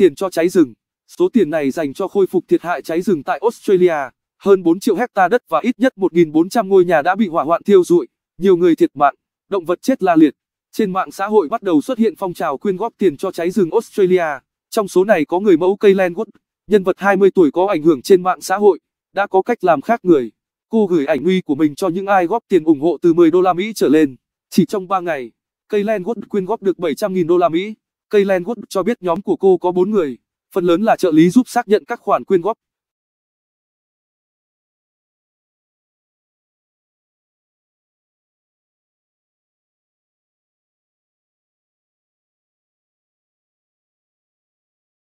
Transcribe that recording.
tiền cho cháy rừng. Số tiền này dành cho khôi phục thiệt hại cháy rừng tại Australia, hơn 4 triệu hecta đất và ít nhất 1.400 ngôi nhà đã bị hỏa hoạn thiêu rụi, nhiều người thiệt mạng, động vật chết la liệt. Trên mạng xã hội bắt đầu xuất hiện phong trào quyên góp tiền cho cháy rừng Australia, trong số này có người mẫu Kaylen Wood, nhân vật 20 tuổi có ảnh hưởng trên mạng xã hội, đã có cách làm khác người. Cô gửi ảnh uy của mình cho những ai góp tiền ủng hộ từ 10 đô la Mỹ trở lên. Chỉ trong 3 ngày, Kaylen Wood quyên góp được 700.000 đô la Mỹ. Kaylen Wood cho biết nhóm của cô có 4 người, phần lớn là trợ lý giúp xác nhận các khoản quyên góp.